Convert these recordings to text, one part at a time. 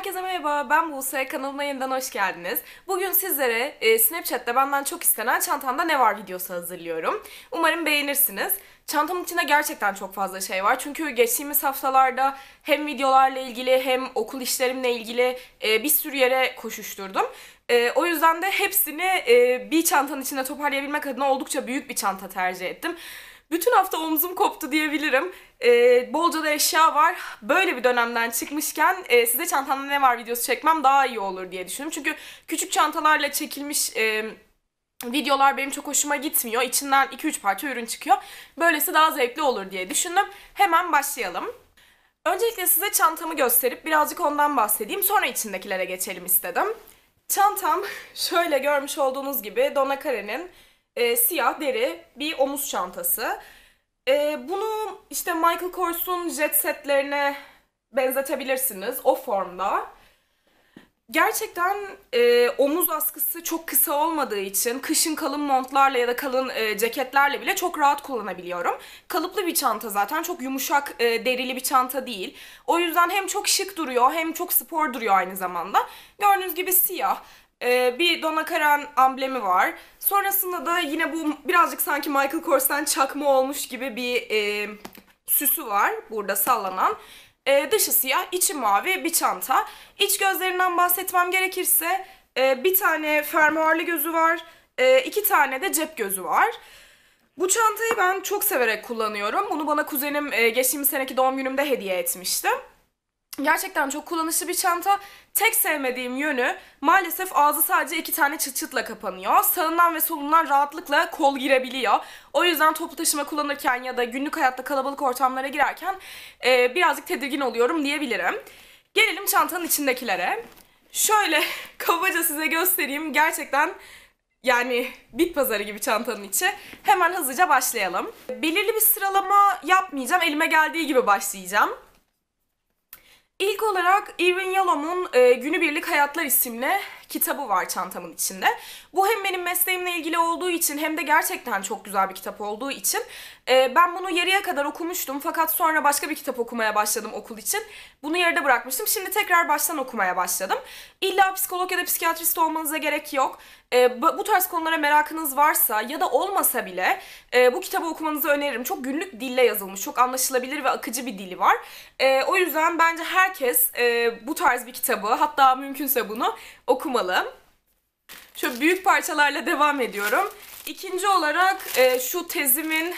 Herkese merhaba, ben Buse. Kanalıma yeniden hoş geldiniz. Bugün sizlere e, Snapchat'te benden çok istenen çantamda ne var videosu hazırlıyorum. Umarım beğenirsiniz. Çantamın içinde gerçekten çok fazla şey var. Çünkü geçtiğimiz haftalarda hem videolarla ilgili hem okul işlerimle ilgili e, bir sürü yere koşuşturdum. E, o yüzden de hepsini e, bir çantanın içinde toparlayabilmek adına oldukça büyük bir çanta tercih ettim. Bütün hafta omzum koptu diyebilirim. Ee, bolca da eşya var. Böyle bir dönemden çıkmışken e, size çantamda ne var videosu çekmem daha iyi olur diye düşündüm. Çünkü küçük çantalarla çekilmiş... E, videolar benim çok hoşuma gitmiyor. İçinden 2-3 parça ürün çıkıyor. Böylesi daha zevkli olur diye düşündüm. Hemen başlayalım. Öncelikle size çantamı gösterip birazcık ondan bahsedeyim. Sonra içindekilere geçelim istedim. Çantam şöyle görmüş olduğunuz gibi Donna Karen'in e, siyah deri bir omuz çantası. E, bunu işte Michael Kors'un jet setlerine benzetebilirsiniz o formda. Gerçekten e, omuz askısı çok kısa olmadığı için kışın kalın montlarla ya da kalın e, ceketlerle bile çok rahat kullanabiliyorum. Kalıplı bir çanta zaten çok yumuşak e, derili bir çanta değil. O yüzden hem çok şık duruyor hem çok spor duruyor aynı zamanda. Gördüğünüz gibi siyah. Ee, bir Donna Karan amblemi var. Sonrasında da yine bu birazcık sanki Michael Kors'tan çakma olmuş gibi bir e, süsü var burada sallanan. E, dışı siyah, içi mavi bir çanta. İç gözlerinden bahsetmem gerekirse e, bir tane fermuarlı gözü var, e, iki tane de cep gözü var. Bu çantayı ben çok severek kullanıyorum. Bunu bana kuzenim e, geçtiğimiz seneki doğum günümde hediye etmişti. Gerçekten çok kullanışlı bir çanta. Tek sevmediğim yönü maalesef ağzı sadece iki tane çıt çıtla kapanıyor. Sağından ve solundan rahatlıkla kol girebiliyor. O yüzden toplu taşıma kullanırken ya da günlük hayatta kalabalık ortamlara girerken e, birazcık tedirgin oluyorum diyebilirim. Gelelim çantanın içindekilere. Şöyle kabaca size göstereyim. Gerçekten yani bit pazarı gibi çantanın içi. Hemen hızlıca başlayalım. Belirli bir sıralama yapmayacağım. Elime geldiği gibi başlayacağım. İlk olarak Irvin Yalom'un e, Günübirlik Hayatlar isimli kitabı var çantamın içinde. Bu hem benim mesleğimle ilgili olduğu için hem de gerçekten çok güzel bir kitap olduğu için ee, ben bunu yarıya kadar okumuştum fakat sonra başka bir kitap okumaya başladım okul için. Bunu yarıda bırakmıştım. Şimdi tekrar baştan okumaya başladım. İlla psikolog ya da psikiyatrist olmanıza gerek yok. Ee, bu tarz konulara merakınız varsa ya da olmasa bile e, bu kitabı okumanızı öneririm. Çok günlük dille yazılmış, çok anlaşılabilir ve akıcı bir dili var. Ee, o yüzden bence herkes e, bu tarz bir kitabı hatta mümkünse bunu okumalı. Şöyle büyük parçalarla devam ediyorum. İkinci olarak e, şu tezimin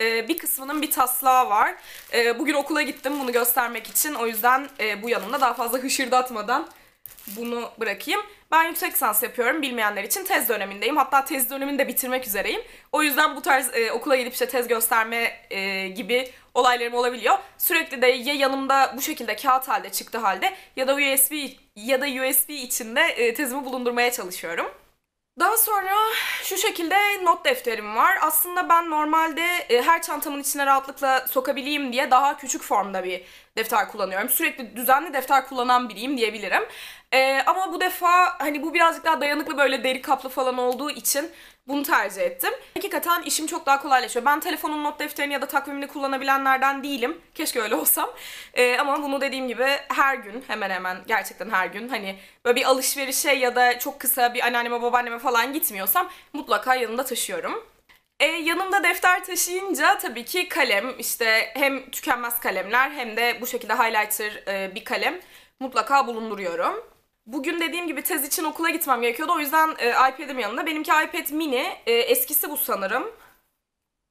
ee, bir kısmının bir taslağı var. Ee, bugün okula gittim bunu göstermek için. O yüzden e, bu yanımda daha fazla hışırdatmadan bunu bırakayım. Ben yüksek lisans yapıyorum bilmeyenler için tez dönemindeyim. Hatta tez dönemini de bitirmek üzereyim. O yüzden bu tarz e, okula gidip işte tez gösterme e, gibi olaylarım olabiliyor. Sürekli de ya yanımda bu şekilde kağıt halde çıktı halde ya da USB ya da USB içinde e, tezimi bulundurmaya çalışıyorum. Daha sonra şu şekilde not defterim var. Aslında ben normalde e, her çantamın içine rahatlıkla sokabileyim diye daha küçük formda bir defter kullanıyorum. Sürekli düzenli defter kullanan biriyim diyebilirim. Ee, ama bu defa hani bu birazcık daha dayanıklı böyle deri kaplı falan olduğu için bunu tercih ettim. Hakikaten işim çok daha kolaylaşıyor. Ben telefonun not defterini ya da takvimini kullanabilenlerden değilim. Keşke öyle olsam. Ee, ama bunu dediğim gibi her gün hemen hemen gerçekten her gün hani böyle bir alışverişe ya da çok kısa bir anneanneme babaanneme falan gitmiyorsam mutlaka yanımda taşıyorum. E, yanımda defter taşıyınca tabii ki kalem işte hem tükenmez kalemler hem de bu şekilde highlighter e, bir kalem mutlaka bulunduruyorum. Bugün dediğim gibi tez için okula gitmem gerekiyordu. O yüzden e, iPad'im yanında. Benimki iPad mini. E, eskisi bu sanırım.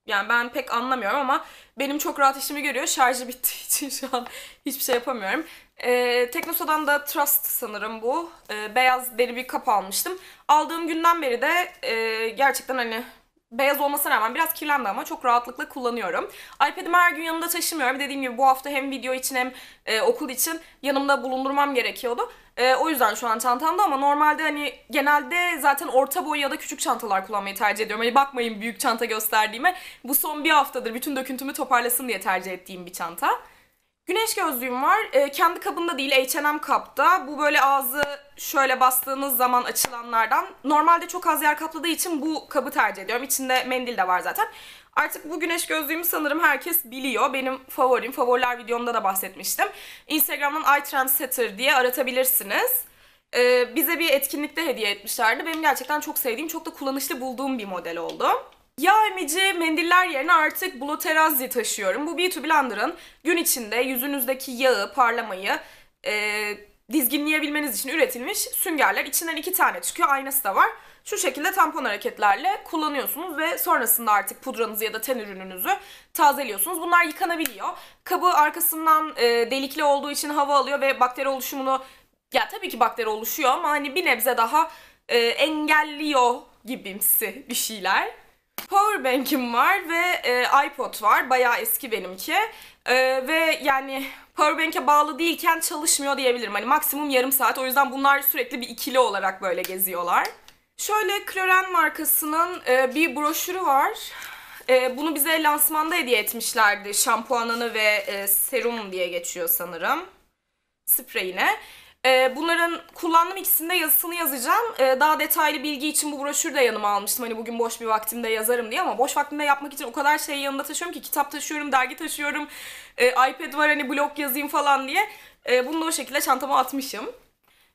Yani ben pek anlamıyorum ama benim çok rahat işimi görüyor. Şarjı bittiği için şu an hiçbir şey yapamıyorum. E, Teknosa'dan da Trust sanırım bu. E, beyaz deri bir kap almıştım. Aldığım günden beri de e, gerçekten hani Beyaz olmasına rağmen biraz kirlendi ama çok rahatlıkla kullanıyorum. iPad'imi her gün yanımda taşımıyorum. Dediğim gibi bu hafta hem video için hem e, okul için yanımda bulundurmam gerekiyordu. E, o yüzden şu an çantamda ama normalde hani genelde zaten orta boy ya da küçük çantalar kullanmayı tercih ediyorum. Hani bakmayın büyük çanta gösterdiğime. Bu son bir haftadır bütün döküntümü toparlasın diye tercih ettiğim bir çanta. Güneş gözlüğüm var. E, kendi kabında değil H&M kapta. Bu böyle ağzı şöyle bastığınız zaman açılanlardan. Normalde çok az yer kapladığı için bu kabı tercih ediyorum. İçinde mendil de var zaten. Artık bu güneş gözlüğümü sanırım herkes biliyor. Benim favorim. Favoriler videomda da bahsetmiştim. Instagram'dan iTrendsetter diye aratabilirsiniz. Ee, bize bir etkinlikte hediye etmişlerdi. Benim gerçekten çok sevdiğim, çok da kullanışlı bulduğum bir model oldu. Yağ emici mendiller yerine artık Bloterazi taşıyorum. Bu Beauty Blender'ın gün içinde yüzünüzdeki yağı, parlamayı, e, dizginleyebilmeniz için üretilmiş süngerler. İçinden iki tane çıkıyor. Aynası da var. Şu şekilde tampon hareketlerle kullanıyorsunuz ve sonrasında artık pudranızı ya da ten ürününüzü tazeliyorsunuz. Bunlar yıkanabiliyor. Kabı arkasından e, delikli olduğu için hava alıyor ve bakteri oluşumunu ya tabii ki bakteri oluşuyor ama hani bir nebze daha e, engelliyor gibimsi bir şeyler. Powerbank'im var ve e, iPod var. Bayağı eski benimki. E, ve yani powerbank'e bağlı değilken çalışmıyor diyebilirim. Hani maksimum yarım saat. O yüzden bunlar sürekli bir ikili olarak böyle geziyorlar. Şöyle Kloren markasının e, bir broşürü var. E, bunu bize lansmanda hediye etmişlerdi. Şampuanını ve e, serum diye geçiyor sanırım. Spreyine. E, bunların kullandığım ikisinde yazısını yazacağım. E, daha detaylı bilgi için bu broşürü de yanıma almıştım. Hani bugün boş bir vaktimde yazarım diye ama boş vaktimde yapmak için o kadar şey yanımda taşıyorum ki kitap taşıyorum, dergi taşıyorum, e, iPad var hani blog yazayım falan diye. E, bunu da o şekilde çantama atmışım.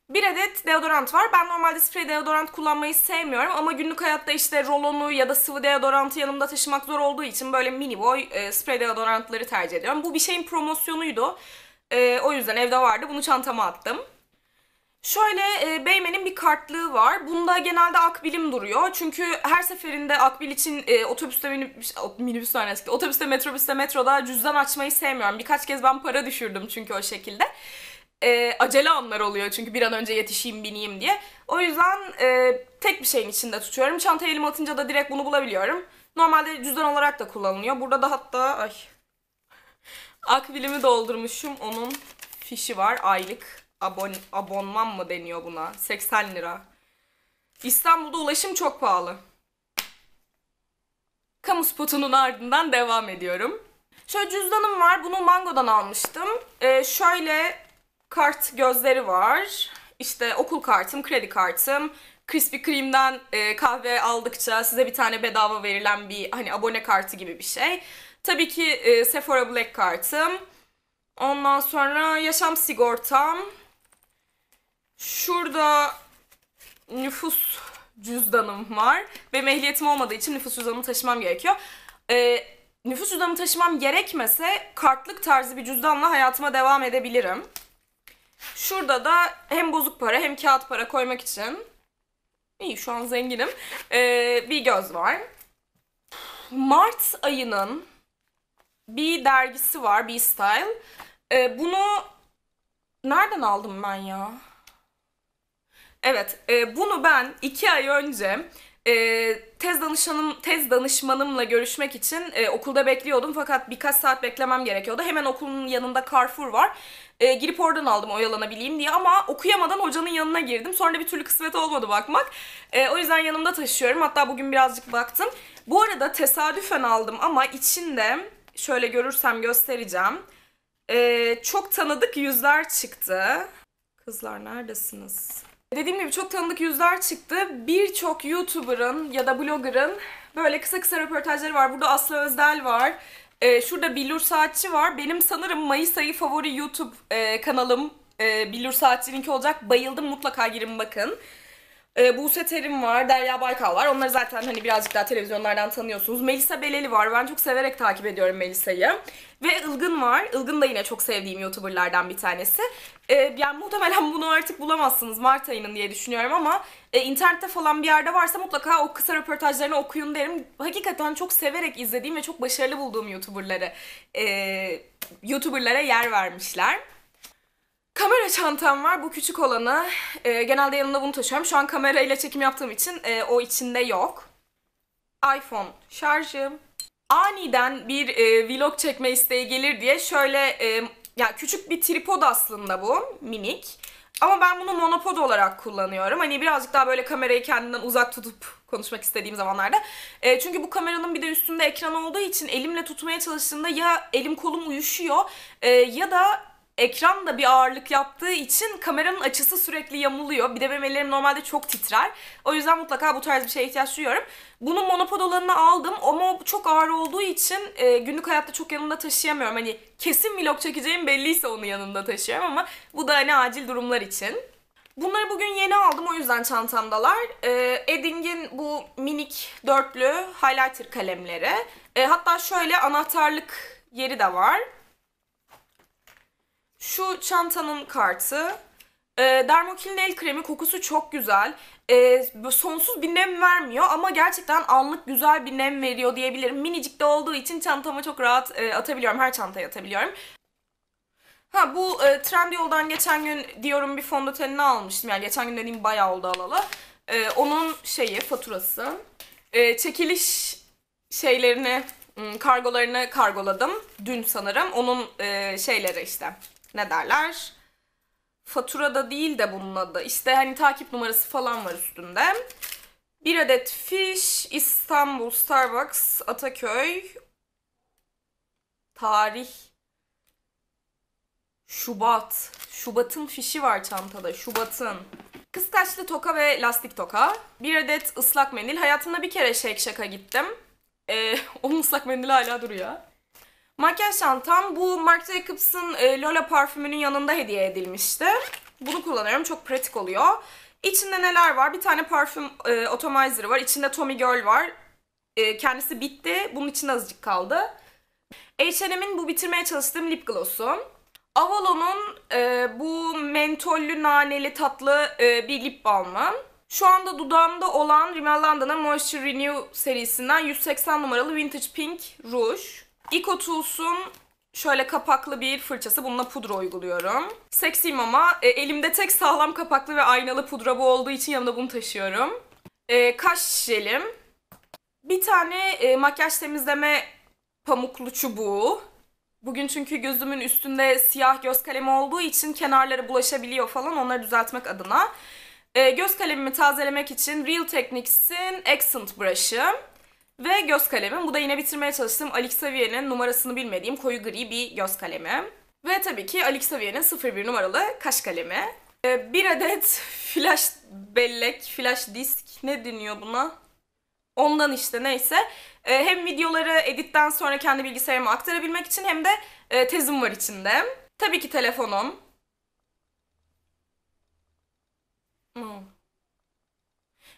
Bir adet deodorant var. Ben normalde sprey deodorant kullanmayı sevmiyorum ama günlük hayatta işte rolonu ya da sıvı deodorantı yanımda taşımak zor olduğu için böyle mini boy e, sprey deodorantları tercih ediyorum. Bu bir şeyin promosyonuydu. E, o yüzden evde vardı. Bunu çantama attım. Şöyle e, Beymen'in bir kartlığı var. Bunda genelde akbilim duruyor. Çünkü her seferinde akbil için e, otobüste şey, minibüs, minibüs öğrenmiştik. Otobüste, metrobüste, metroda cüzdan açmayı sevmiyorum. Birkaç kez ben para düşürdüm çünkü o şekilde. E, acele anlar oluyor çünkü bir an önce yetişeyim bineyim diye. O yüzden e, tek bir şeyin içinde tutuyorum. Çantayı elime atınca da direkt bunu bulabiliyorum. Normalde cüzdan olarak da kullanılıyor. Burada da hatta ay akbilimi doldurmuşum. Onun fişi var aylık abon abonman mı deniyor buna? 80 lira. İstanbul'da ulaşım çok pahalı. Kamu spotunun ardından devam ediyorum. Şöyle cüzdanım var. Bunu Mango'dan almıştım. Ee, şöyle kart gözleri var. İşte okul kartım, kredi kartım. Krispy Kreme'den e, kahve aldıkça size bir tane bedava verilen bir hani abone kartı gibi bir şey. Tabii ki e, Sephora Black kartım. Ondan sonra yaşam sigortam. Şurada nüfus cüzdanım var. ve mehliyetim olmadığı için nüfus cüzdanımı taşımam gerekiyor. Ee, nüfus cüzdanımı taşımam gerekmese kartlık tarzı bir cüzdanla hayatıma devam edebilirim. Şurada da hem bozuk para hem kağıt para koymak için iyi şu an zenginim ee, bir göz var. Mart ayının bir dergisi var, bir style. Ee, bunu nereden aldım ben ya? Evet, e, bunu ben iki ay önce e, tez danışanım tez danışmanımla görüşmek için e, okulda bekliyordum fakat birkaç saat beklemem gerekiyordu. Hemen okulun yanında Carrefour var. E, girip oradan aldım oyalanabileyim diye ama okuyamadan hocanın yanına girdim. Sonra bir türlü kısmet olmadı bakmak. E, o yüzden yanımda taşıyorum. Hatta bugün birazcık baktım. Bu arada tesadüfen aldım ama içinde şöyle görürsem göstereceğim. E, çok tanıdık yüzler çıktı. Kızlar neredesiniz? Dediğim gibi çok tanıdık yüzler çıktı. Birçok YouTuber'ın ya da blogger'ın böyle kısa kısa röportajları var. Burada Aslı Özdel var. Ee, şurada Billur Saatçi var. Benim sanırım Mayıs ayı favori YouTube e, kanalım e, Billur Saatçi'ninki olacak. Bayıldım mutlaka girin bakın. E, Buse Terim var, Derya Baykal var. Onları zaten hani birazcık daha televizyonlardan tanıyorsunuz. Melisa Beleli var. Ben çok severek takip ediyorum Melisa'yı. Ve Ilgın var. Ilgın da yine çok sevdiğim YouTuber'lardan bir tanesi. E, yani muhtemelen bunu artık bulamazsınız Mart ayının diye düşünüyorum ama e, internette falan bir yerde varsa mutlaka o kısa röportajlarını okuyun derim. Hakikaten çok severek izlediğim ve çok başarılı bulduğum YouTuber'ları e, YouTuber'lara yer vermişler. Kamera çantam var. Bu küçük olanı. E, genelde yanımda bunu taşıyorum. Şu an kamerayla çekim yaptığım için e, o içinde yok. iPhone şarjım. Aniden bir e, vlog çekme isteği gelir diye şöyle e, yani küçük bir tripod aslında bu. Minik. Ama ben bunu monopod olarak kullanıyorum. Hani birazcık daha böyle kamerayı kendinden uzak tutup konuşmak istediğim zamanlarda. E, çünkü bu kameranın bir de üstünde ekran olduğu için elimle tutmaya çalıştığımda ya elim kolum uyuşuyor e, ya da ekran da bir ağırlık yaptığı için kameranın açısı sürekli yamuluyor. Bir de memelerim normalde çok titrer. O yüzden mutlaka bu tarz bir şeye ihtiyaç duyuyorum. Bunun monopod olanını aldım ama o çok ağır olduğu için e, günlük hayatta çok yanımda taşıyamıyorum. Hani kesin vlog çekeceğim belliyse onu yanımda taşıyorum ama bu da hani acil durumlar için. Bunları bugün yeni aldım o yüzden çantamdalar. E, Edding'in bu minik dörtlü highlighter kalemleri. E, hatta şöyle anahtarlık yeri de var. Şu çantanın kartı. E, Dermokil'in el kremi kokusu çok güzel. E, sonsuz bir nem vermiyor ama gerçekten anlık güzel bir nem veriyor diyebilirim. Minicik de olduğu için çantama çok rahat e, atabiliyorum. Her çantaya atabiliyorum. Ha bu e, Trendyol'dan geçen gün diyorum bir fondötenini almıştım. Yani geçen gün dediğim bayağı oldu alalı. E, onun şeyi faturası. E, çekiliş şeylerini ıı, kargolarını kargoladım dün sanırım. Onun e, şeyleri işte ne derler? Faturada değil de bunun adı. İşte hani takip numarası falan var üstünde. Bir adet fiş, İstanbul, Starbucks, Ataköy, tarih, Şubat. Şubat'ın fişi var çantada. Şubat'ın. Kıskaçlı toka ve lastik toka. Bir adet ıslak mendil. Hayatımda bir kere Shake Shack'a gittim. Ee, onun ıslak mendili hala duruyor. Makyaj çantam bu Marc Jacobs'ın e, Lola parfümünün yanında hediye edilmişti. Bunu kullanıyorum. Çok pratik oluyor. İçinde neler var? Bir tane parfüm e, atomizer'ı var. İçinde Tommy Girl var. E, kendisi bitti. Bunun için azıcık kaldı. H&M'in bu bitirmeye çalıştığım lip gloss'u. Avalon'un e, bu mentollü, naneli, tatlı e, bir lip balmı. Şu anda dudağımda olan Rimmel London'ın Moisture Renew serisinden 180 numaralı Vintage Pink Rouge. Eco Tools'un şöyle kapaklı bir fırçası. Bununla pudra uyguluyorum. Seksiyim ama e, elimde tek sağlam kapaklı ve aynalı pudra bu olduğu için yanımda bunu taşıyorum. E, kaş jelim. Bir tane e, makyaj temizleme pamuklu çubuğu. Bugün çünkü gözümün üstünde siyah göz kalemi olduğu için kenarları bulaşabiliyor falan onları düzeltmek adına. E, göz kalemimi tazelemek için Real Techniques'in Accent Brush'ı. Ve göz kalemim. Bu da yine bitirmeye çalıştığım Alex Xavier'in numarasını bilmediğim koyu gri bir göz kalemi. Ve tabii ki Alex Xavier'in 01 numaralı kaş kalemi. Ee, bir adet flash bellek, flash disk ne deniyor buna? Ondan işte neyse. Ee, hem videoları editten sonra kendi bilgisayarıma aktarabilmek için hem de e, tezim var içinde. Tabii ki telefonum. Hmm.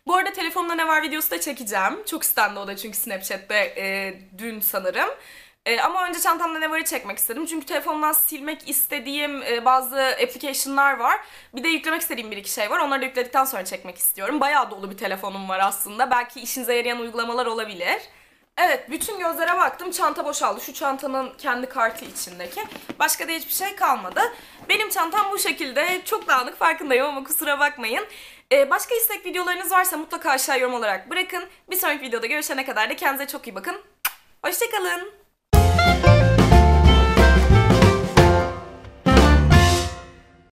Bu arada telefonumda ne var videosu da çekeceğim. Çok istendi o da çünkü Snapchat'te e, dün sanırım. E, ama önce çantamda ne varı çekmek istedim. Çünkü telefondan silmek istediğim e, bazı application'lar var. Bir de yüklemek istediğim bir iki şey var. Onları da yükledikten sonra çekmek istiyorum. Bayağı dolu bir telefonum var aslında. Belki işinize yarayan uygulamalar olabilir. Evet, bütün gözlere baktım. Çanta boşaldı. Şu çantanın kendi kartı içindeki. Başka da hiçbir şey kalmadı. Benim çantam bu şekilde. Çok dağınık farkındayım ama kusura bakmayın. Ee, başka istek videolarınız varsa mutlaka aşağı yorum olarak bırakın. Bir sonraki videoda görüşene kadar da kendinize çok iyi bakın. Hoşçakalın.